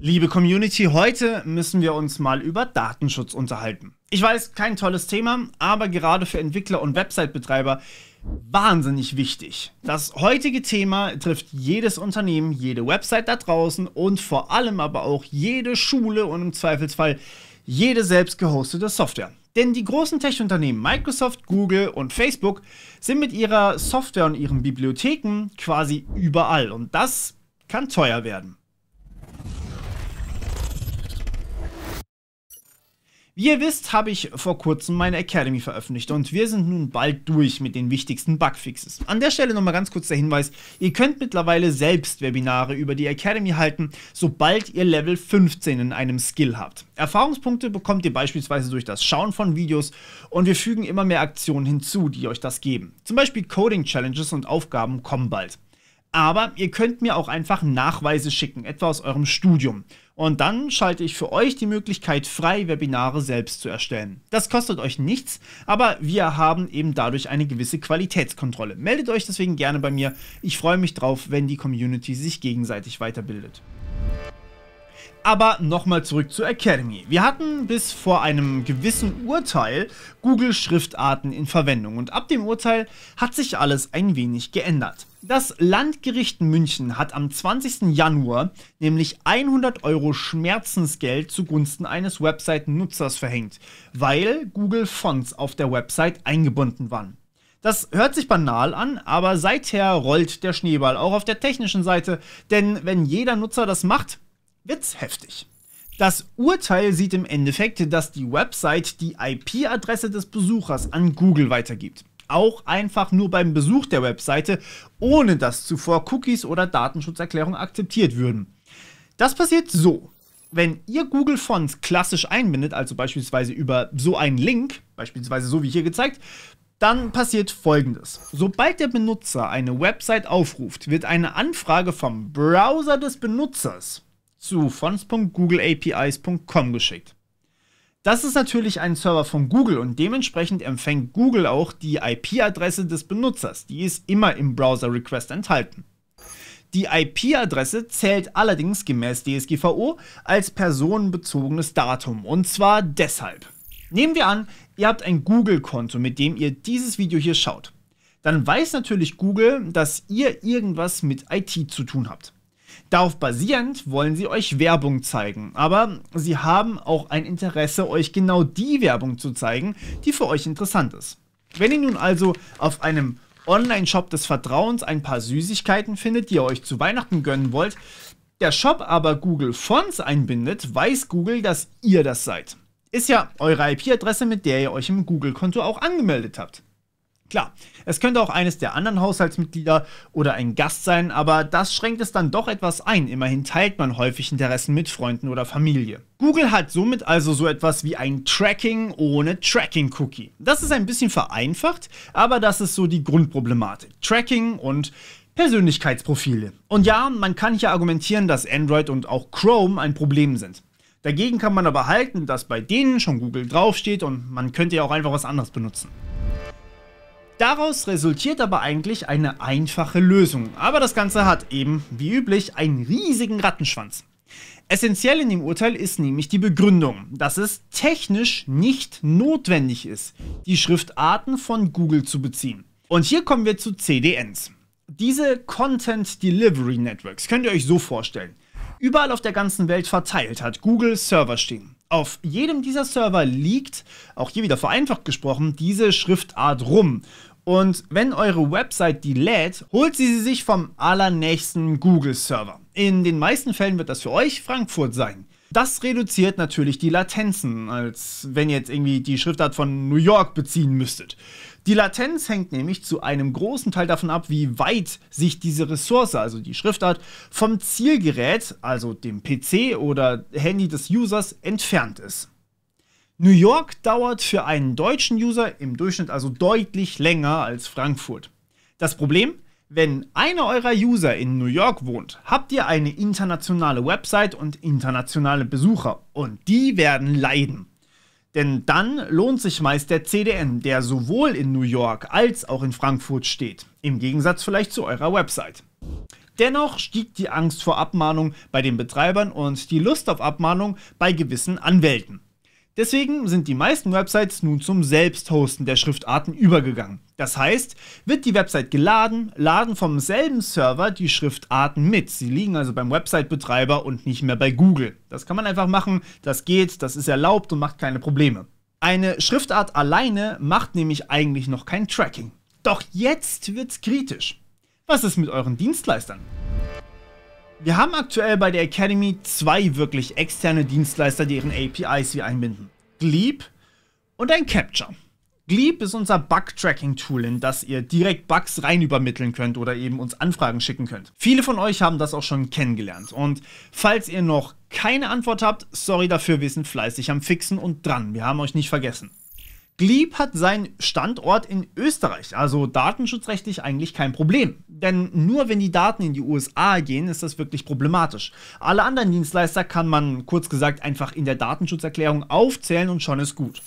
Liebe Community, heute müssen wir uns mal über Datenschutz unterhalten. Ich weiß, kein tolles Thema, aber gerade für Entwickler und Website-Betreiber wahnsinnig wichtig. Das heutige Thema trifft jedes Unternehmen, jede Website da draußen und vor allem aber auch jede Schule und im Zweifelsfall jede selbst gehostete Software. Denn die großen Tech-Unternehmen Microsoft, Google und Facebook sind mit ihrer Software und ihren Bibliotheken quasi überall und das kann teuer werden. Wie ihr wisst, habe ich vor kurzem meine Academy veröffentlicht und wir sind nun bald durch mit den wichtigsten Bugfixes. An der Stelle nochmal ganz kurz der Hinweis, ihr könnt mittlerweile selbst Webinare über die Academy halten, sobald ihr Level 15 in einem Skill habt. Erfahrungspunkte bekommt ihr beispielsweise durch das Schauen von Videos und wir fügen immer mehr Aktionen hinzu, die euch das geben. Zum Beispiel Coding-Challenges und Aufgaben kommen bald. Aber ihr könnt mir auch einfach Nachweise schicken, etwa aus eurem Studium. Und dann schalte ich für euch die Möglichkeit frei, Webinare selbst zu erstellen. Das kostet euch nichts, aber wir haben eben dadurch eine gewisse Qualitätskontrolle. Meldet euch deswegen gerne bei mir. Ich freue mich drauf, wenn die Community sich gegenseitig weiterbildet aber nochmal zurück zur Academy. Wir hatten bis vor einem gewissen Urteil Google-Schriftarten in Verwendung und ab dem Urteil hat sich alles ein wenig geändert. Das Landgericht München hat am 20. Januar nämlich 100 Euro Schmerzensgeld zugunsten eines Website-Nutzers verhängt, weil Google Fonts auf der Website eingebunden waren. Das hört sich banal an, aber seither rollt der Schneeball auch auf der technischen Seite, denn wenn jeder Nutzer das macht, wird's heftig. Das Urteil sieht im Endeffekt, dass die Website die IP-Adresse des Besuchers an Google weitergibt. Auch einfach nur beim Besuch der Webseite, ohne dass zuvor Cookies oder Datenschutzerklärungen akzeptiert würden. Das passiert so. Wenn ihr Google Fonts klassisch einbindet, also beispielsweise über so einen Link, beispielsweise so wie hier gezeigt, dann passiert folgendes. Sobald der Benutzer eine Website aufruft, wird eine Anfrage vom Browser des Benutzers zu fonts.googleapis.com geschickt. Das ist natürlich ein Server von Google und dementsprechend empfängt Google auch die IP-Adresse des Benutzers. Die ist immer im Browser-Request enthalten. Die IP-Adresse zählt allerdings gemäß DSGVO als personenbezogenes Datum und zwar deshalb. Nehmen wir an, ihr habt ein Google-Konto, mit dem ihr dieses Video hier schaut. Dann weiß natürlich Google, dass ihr irgendwas mit IT zu tun habt. Darauf basierend wollen sie euch Werbung zeigen, aber sie haben auch ein Interesse, euch genau die Werbung zu zeigen, die für euch interessant ist. Wenn ihr nun also auf einem Online-Shop des Vertrauens ein paar Süßigkeiten findet, die ihr euch zu Weihnachten gönnen wollt, der Shop aber Google Fonts einbindet, weiß Google, dass ihr das seid. Ist ja eure IP-Adresse, mit der ihr euch im Google-Konto auch angemeldet habt. Klar, es könnte auch eines der anderen Haushaltsmitglieder oder ein Gast sein, aber das schränkt es dann doch etwas ein. Immerhin teilt man häufig Interessen mit Freunden oder Familie. Google hat somit also so etwas wie ein Tracking ohne Tracking-Cookie. Das ist ein bisschen vereinfacht, aber das ist so die Grundproblematik. Tracking und Persönlichkeitsprofile. Und ja, man kann hier argumentieren, dass Android und auch Chrome ein Problem sind. Dagegen kann man aber halten, dass bei denen schon Google draufsteht und man könnte ja auch einfach was anderes benutzen. Daraus resultiert aber eigentlich eine einfache Lösung, aber das Ganze hat eben, wie üblich, einen riesigen Rattenschwanz. Essentiell in dem Urteil ist nämlich die Begründung, dass es technisch nicht notwendig ist, die Schriftarten von Google zu beziehen. Und hier kommen wir zu CDNs. Diese Content Delivery Networks könnt ihr euch so vorstellen. Überall auf der ganzen Welt verteilt hat Google Server stehen. Auf jedem dieser Server liegt, auch hier wieder vereinfacht gesprochen, diese Schriftart rum. Und wenn eure Website die lädt, holt sie sie sich vom allernächsten Google-Server. In den meisten Fällen wird das für euch Frankfurt sein. Das reduziert natürlich die Latenzen, als wenn ihr jetzt irgendwie die Schriftart von New York beziehen müsstet. Die Latenz hängt nämlich zu einem großen Teil davon ab, wie weit sich diese Ressource, also die Schriftart, vom Zielgerät, also dem PC oder Handy des Users, entfernt ist. New York dauert für einen deutschen User im Durchschnitt also deutlich länger als Frankfurt. Das Problem? Wenn einer eurer User in New York wohnt, habt ihr eine internationale Website und internationale Besucher und die werden leiden. Denn dann lohnt sich meist der CDN, der sowohl in New York als auch in Frankfurt steht, im Gegensatz vielleicht zu eurer Website. Dennoch stieg die Angst vor Abmahnung bei den Betreibern und die Lust auf Abmahnung bei gewissen Anwälten. Deswegen sind die meisten Websites nun zum Selbsthosten der Schriftarten übergegangen. Das heißt, wird die Website geladen, laden vom selben Server die Schriftarten mit. Sie liegen also beim Website-Betreiber und nicht mehr bei Google. Das kann man einfach machen, das geht, das ist erlaubt und macht keine Probleme. Eine Schriftart alleine macht nämlich eigentlich noch kein Tracking. Doch jetzt wird's kritisch. Was ist mit euren Dienstleistern? Wir haben aktuell bei der Academy zwei wirklich externe Dienstleister, deren APIs wir einbinden. Gleep und ein Capture. Gleep ist unser Bug-Tracking-Tool, in das ihr direkt Bugs rein übermitteln könnt oder eben uns Anfragen schicken könnt. Viele von euch haben das auch schon kennengelernt. Und falls ihr noch keine Antwort habt, sorry dafür, wir sind fleißig am Fixen und dran. Wir haben euch nicht vergessen. Glieb hat seinen Standort in Österreich, also datenschutzrechtlich eigentlich kein Problem. Denn nur wenn die Daten in die USA gehen, ist das wirklich problematisch. Alle anderen Dienstleister kann man kurz gesagt einfach in der Datenschutzerklärung aufzählen und schon ist gut.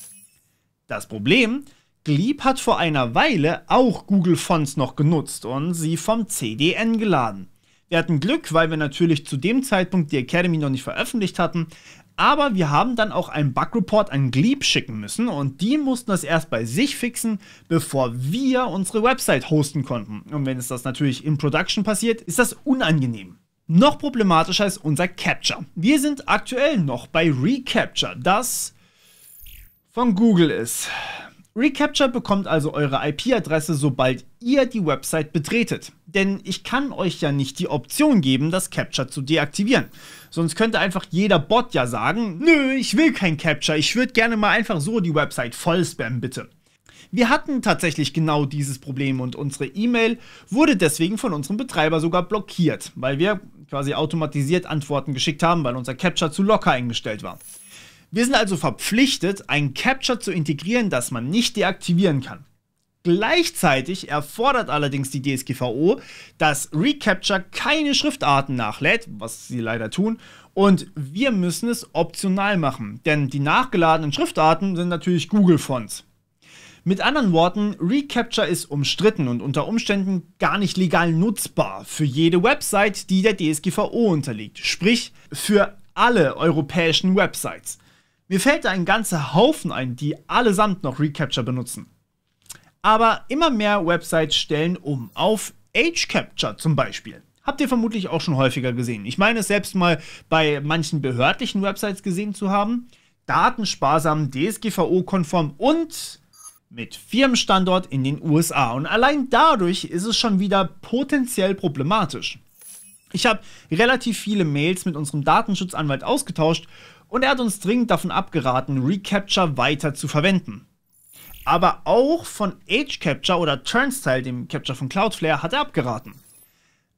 Das Problem, Glieb hat vor einer Weile auch Google Fonts noch genutzt und sie vom CDN geladen. Wir hatten Glück, weil wir natürlich zu dem Zeitpunkt die Academy noch nicht veröffentlicht hatten, aber wir haben dann auch einen Bug-Report an Glebe schicken müssen und die mussten das erst bei sich fixen, bevor wir unsere Website hosten konnten. Und wenn es das natürlich in Production passiert, ist das unangenehm. Noch problematischer ist unser Capture. Wir sind aktuell noch bei Recapture, das von Google ist. Recapture bekommt also eure IP-Adresse, sobald ihr die Website betretet. Denn ich kann euch ja nicht die Option geben, das Capture zu deaktivieren. Sonst könnte einfach jeder Bot ja sagen, nö, ich will kein Capture, ich würde gerne mal einfach so die Website vollspammen, bitte. Wir hatten tatsächlich genau dieses Problem und unsere E-Mail wurde deswegen von unserem Betreiber sogar blockiert, weil wir quasi automatisiert Antworten geschickt haben, weil unser Capture zu locker eingestellt war. Wir sind also verpflichtet, ein Capture zu integrieren, das man nicht deaktivieren kann. Gleichzeitig erfordert allerdings die DSGVO, dass Recapture keine Schriftarten nachlädt, was sie leider tun, und wir müssen es optional machen, denn die nachgeladenen Schriftarten sind natürlich Google-Fonts. Mit anderen Worten, Recapture ist umstritten und unter Umständen gar nicht legal nutzbar für jede Website, die der DSGVO unterliegt, sprich für alle europäischen Websites. Mir fällt da ein ganzer Haufen ein, die allesamt noch Recapture benutzen. Aber immer mehr Websites stellen um auf Age Capture zum Beispiel. Habt ihr vermutlich auch schon häufiger gesehen. Ich meine es selbst mal bei manchen behördlichen Websites gesehen zu haben. Datensparsam, DSGVO-konform und mit Firmenstandort in den USA. Und allein dadurch ist es schon wieder potenziell problematisch. Ich habe relativ viele Mails mit unserem Datenschutzanwalt ausgetauscht und er hat uns dringend davon abgeraten, Recapture weiter zu verwenden. Aber auch von Age Capture oder Turnstile, dem Capture von Cloudflare, hat er abgeraten.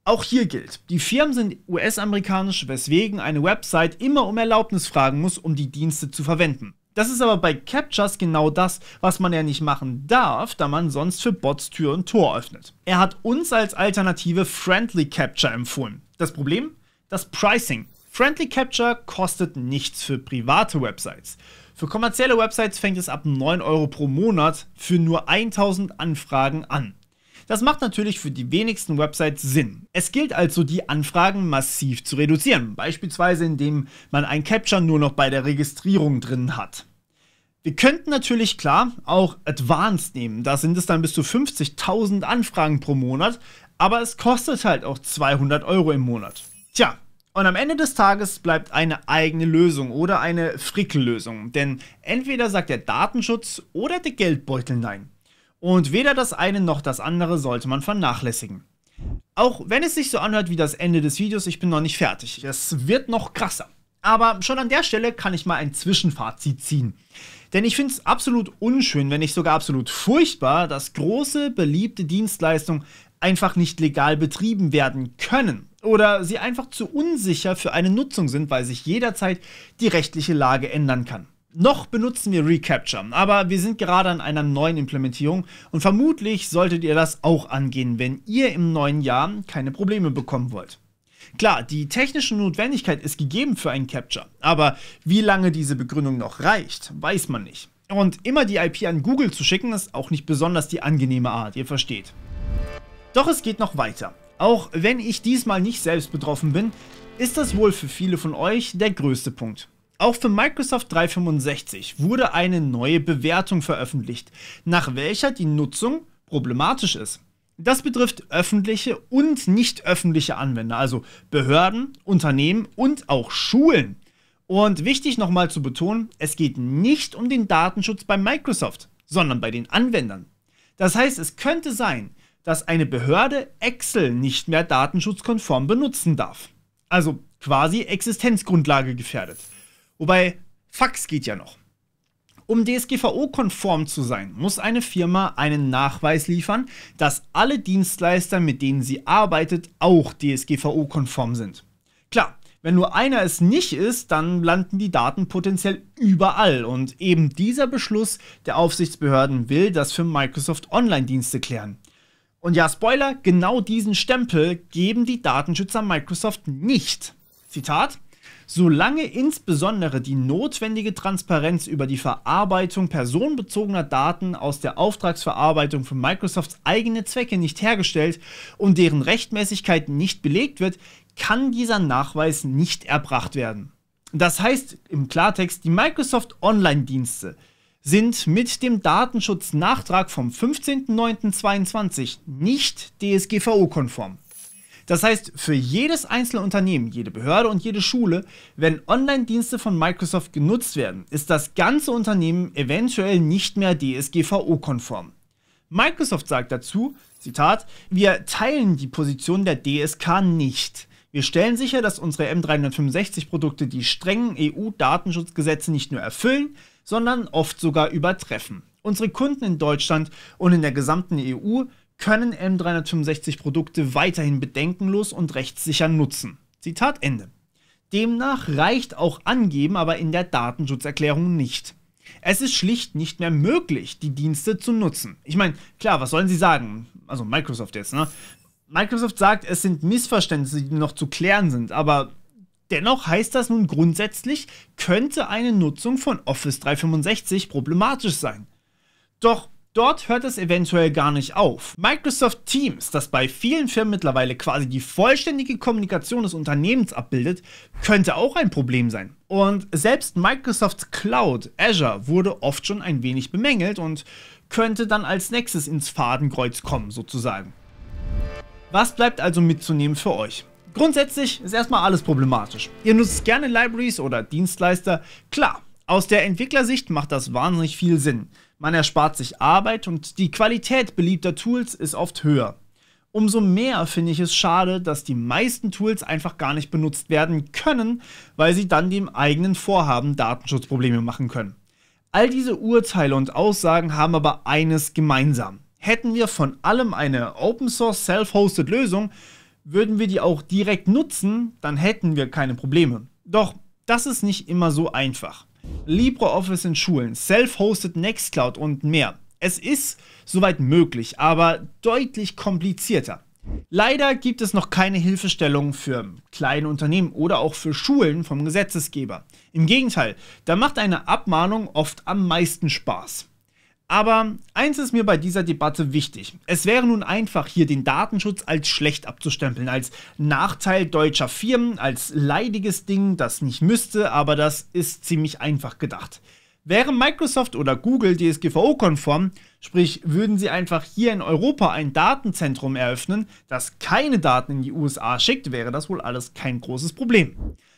Auch hier gilt, die Firmen sind US-amerikanisch, weswegen eine Website immer um Erlaubnis fragen muss, um die Dienste zu verwenden. Das ist aber bei Captures genau das, was man ja nicht machen darf, da man sonst für Bots Tür und Tor öffnet. Er hat uns als Alternative Friendly Capture empfohlen. Das Problem? Das Pricing. Friendly Capture kostet nichts für private Websites. Für kommerzielle Websites fängt es ab 9 Euro pro Monat für nur 1000 Anfragen an. Das macht natürlich für die wenigsten Websites Sinn. Es gilt also, die Anfragen massiv zu reduzieren, beispielsweise indem man ein Capture nur noch bei der Registrierung drin hat. Wir könnten natürlich klar auch Advanced nehmen, da sind es dann bis zu 50.000 Anfragen pro Monat, aber es kostet halt auch 200 Euro im Monat. Tja, und am Ende des Tages bleibt eine eigene Lösung oder eine Frickellösung, denn entweder sagt der Datenschutz oder der Geldbeutel nein. Und weder das eine noch das andere sollte man vernachlässigen. Auch wenn es sich so anhört wie das Ende des Videos, ich bin noch nicht fertig. Es wird noch krasser. Aber schon an der Stelle kann ich mal ein Zwischenfazit ziehen. Denn ich finde es absolut unschön, wenn nicht sogar absolut furchtbar, dass große, beliebte Dienstleistungen einfach nicht legal betrieben werden können oder sie einfach zu unsicher für eine Nutzung sind, weil sich jederzeit die rechtliche Lage ändern kann. Noch benutzen wir Recapture, aber wir sind gerade an einer neuen Implementierung und vermutlich solltet ihr das auch angehen, wenn ihr im neuen Jahr keine Probleme bekommen wollt. Klar, die technische Notwendigkeit ist gegeben für einen Capture, aber wie lange diese Begründung noch reicht, weiß man nicht. Und immer die IP an Google zu schicken, ist auch nicht besonders die angenehme Art, ihr versteht. Doch es geht noch weiter. Auch wenn ich diesmal nicht selbst betroffen bin, ist das wohl für viele von euch der größte Punkt. Auch für Microsoft 365 wurde eine neue Bewertung veröffentlicht, nach welcher die Nutzung problematisch ist. Das betrifft öffentliche und nicht öffentliche Anwender, also Behörden, Unternehmen und auch Schulen. Und wichtig nochmal zu betonen, es geht nicht um den Datenschutz bei Microsoft, sondern bei den Anwendern. Das heißt, es könnte sein, dass eine Behörde Excel nicht mehr datenschutzkonform benutzen darf. Also quasi Existenzgrundlage gefährdet. Wobei Fax geht ja noch. Um DSGVO-konform zu sein, muss eine Firma einen Nachweis liefern, dass alle Dienstleister, mit denen sie arbeitet, auch DSGVO-konform sind. Klar, wenn nur einer es nicht ist, dann landen die Daten potenziell überall und eben dieser Beschluss der Aufsichtsbehörden will das für Microsoft Online-Dienste klären. Und ja, Spoiler, genau diesen Stempel geben die Datenschützer Microsoft nicht. Zitat, solange insbesondere die notwendige Transparenz über die Verarbeitung personenbezogener Daten aus der Auftragsverarbeitung für Microsofts eigene Zwecke nicht hergestellt und deren Rechtmäßigkeit nicht belegt wird, kann dieser Nachweis nicht erbracht werden. Das heißt im Klartext, die Microsoft Online-Dienste, sind mit dem Datenschutznachtrag vom 15.09.2022 nicht DSGVO-konform. Das heißt, für jedes einzelne Unternehmen, jede Behörde und jede Schule, wenn Online-Dienste von Microsoft genutzt werden, ist das ganze Unternehmen eventuell nicht mehr DSGVO-konform. Microsoft sagt dazu, Zitat, wir teilen die Position der DSK nicht. Wir stellen sicher, dass unsere M365-Produkte die strengen EU-Datenschutzgesetze nicht nur erfüllen, sondern oft sogar übertreffen. Unsere Kunden in Deutschland und in der gesamten EU können M365 Produkte weiterhin bedenkenlos und rechtssicher nutzen. Zitat Ende. Demnach reicht auch Angeben aber in der Datenschutzerklärung nicht. Es ist schlicht nicht mehr möglich, die Dienste zu nutzen. Ich meine, klar, was sollen sie sagen? Also Microsoft jetzt, ne? Microsoft sagt, es sind Missverständnisse, die noch zu klären sind, aber Dennoch heißt das nun grundsätzlich, könnte eine Nutzung von Office 365 problematisch sein. Doch dort hört es eventuell gar nicht auf. Microsoft Teams, das bei vielen Firmen mittlerweile quasi die vollständige Kommunikation des Unternehmens abbildet, könnte auch ein Problem sein. Und selbst Microsofts Cloud, Azure, wurde oft schon ein wenig bemängelt und könnte dann als nächstes ins Fadenkreuz kommen, sozusagen. Was bleibt also mitzunehmen für euch? Grundsätzlich ist erstmal alles problematisch. Ihr nutzt gerne Libraries oder Dienstleister. Klar, aus der Entwicklersicht macht das wahnsinnig viel Sinn. Man erspart sich Arbeit und die Qualität beliebter Tools ist oft höher. Umso mehr finde ich es schade, dass die meisten Tools einfach gar nicht benutzt werden können, weil sie dann dem eigenen Vorhaben Datenschutzprobleme machen können. All diese Urteile und Aussagen haben aber eines gemeinsam. Hätten wir von allem eine Open Source Self-Hosted Lösung, würden wir die auch direkt nutzen, dann hätten wir keine Probleme. Doch das ist nicht immer so einfach. LibreOffice in Schulen, Self-Hosted Nextcloud und mehr. Es ist soweit möglich, aber deutlich komplizierter. Leider gibt es noch keine Hilfestellung für kleine Unternehmen oder auch für Schulen vom Gesetzesgeber. Im Gegenteil, da macht eine Abmahnung oft am meisten Spaß. Aber eins ist mir bei dieser Debatte wichtig. Es wäre nun einfach, hier den Datenschutz als schlecht abzustempeln, als Nachteil deutscher Firmen, als leidiges Ding, das nicht müsste, aber das ist ziemlich einfach gedacht. Wäre Microsoft oder Google DSGVO-konform, sprich würden sie einfach hier in Europa ein Datenzentrum eröffnen, das keine Daten in die USA schickt, wäre das wohl alles kein großes Problem.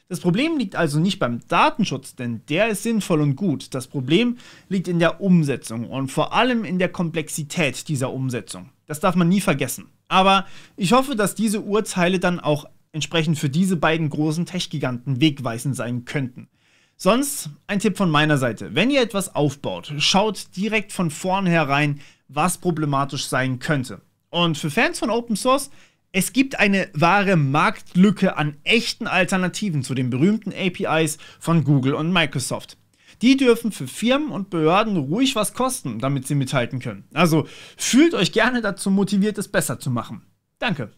Das Problem liegt also nicht beim Datenschutz, denn der ist sinnvoll und gut. Das Problem liegt in der Umsetzung und vor allem in der Komplexität dieser Umsetzung. Das darf man nie vergessen. Aber ich hoffe, dass diese Urteile dann auch entsprechend für diese beiden großen Tech-Giganten wegweisend sein könnten. Sonst ein Tipp von meiner Seite. Wenn ihr etwas aufbaut, schaut direkt von vornherein, was problematisch sein könnte. Und für Fans von Open Source es gibt eine wahre Marktlücke an echten Alternativen zu den berühmten APIs von Google und Microsoft. Die dürfen für Firmen und Behörden ruhig was kosten, damit sie mithalten können. Also fühlt euch gerne dazu motiviert, es besser zu machen. Danke.